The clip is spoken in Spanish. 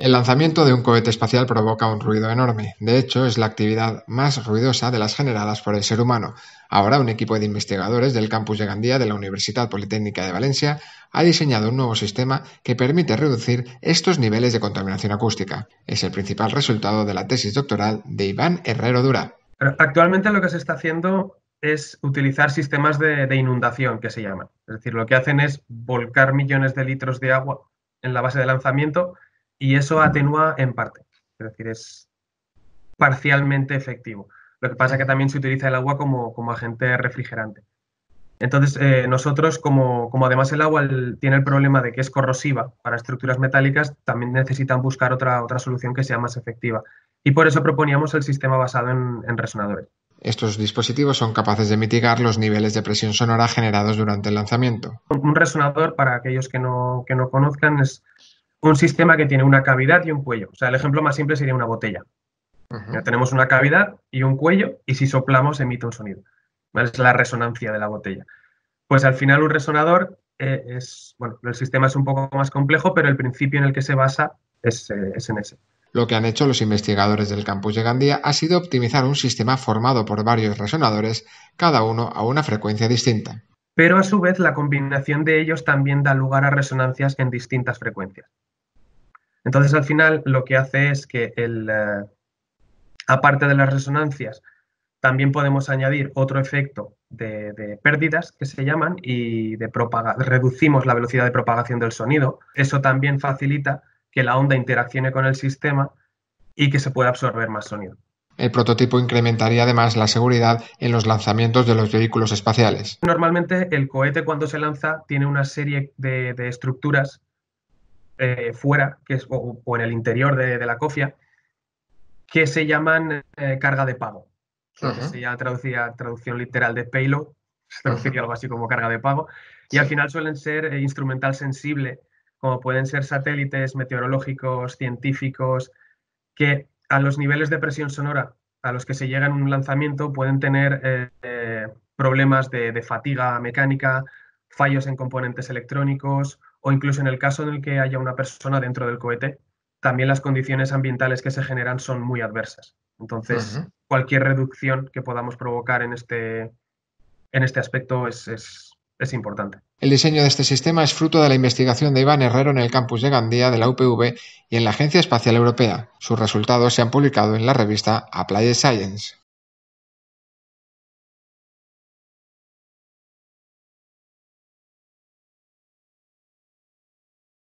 El lanzamiento de un cohete espacial provoca un ruido enorme. De hecho, es la actividad más ruidosa de las generadas por el ser humano. Ahora, un equipo de investigadores del campus de Gandía de la Universidad Politécnica de Valencia ha diseñado un nuevo sistema que permite reducir estos niveles de contaminación acústica. Es el principal resultado de la tesis doctoral de Iván Herrero Dura. Actualmente lo que se está haciendo es utilizar sistemas de, de inundación, que se llaman. Es decir, lo que hacen es volcar millones de litros de agua en la base de lanzamiento y eso atenúa en parte, es decir, es parcialmente efectivo. Lo que pasa es que también se utiliza el agua como, agente refrigerante. Entonces, eh, nosotros, como, además el agua tiene el problema de que es corrosiva para estructuras metálicas, también necesitan buscar otra, otra solución que sea más efectiva. Y por eso proponíamos el sistema basado en, resonadores. Estos dispositivos son capaces de mitigar los niveles de presión sonora generados durante el lanzamiento. Un resonador, para aquellos que no conozcan, es un sistema que tiene una cavidad y un cuello. O sea, el ejemplo más simple sería una botella. ya tenemos una cavidad y un cuello y si soplamos emite un sonido. Es la resonancia de la botella. Pues al final un resonador eh, es, bueno, el sistema es un poco más complejo, pero el principio en el que se basa es, eh, es en ese. Lo que han hecho los investigadores del campus de Gandía ha sido optimizar un sistema formado por varios resonadores, cada uno a una frecuencia distinta. Pero a su vez la combinación de ellos también da lugar a resonancias en distintas frecuencias. Entonces, al final, lo que hace es que, el, eh, aparte de las resonancias, también podemos añadir otro efecto de, pérdidas que se llaman y de reducimos la velocidad de propagación del sonido. Eso también facilita que la onda interaccione con el sistema y que se pueda absorber más sonido. El prototipo incrementaría además la seguridad en los lanzamientos de los vehículos espaciales. Normalmente el cohete cuando se lanza tiene una serie de estructuras eh, fuera, que es, o, en el interior de, la cofia, que se llaman eh, carga de pago. se traducción literal de payload, se traduciría algo así como carga de pago. Y al final suelen ser eh, instrumental sensible, como pueden ser satélites meteorológicos, científicos, que a los niveles de presión sonora a los que se llega en un lanzamiento pueden tener problemas de fatiga mecánica, fallos en componentes electrónicos o incluso en el caso en el que haya una persona dentro del cohete, también las condiciones ambientales que se generan son muy adversas. Entonces, cualquier reducción que podamos provocar en este, en este aspecto es, es, importante. El diseño de este sistema es fruto de la investigación de Iván Herrero en el campus de Gandía de la UPV y en la Agencia Espacial Europea. Sus resultados se han publicado en la revista Applied Science.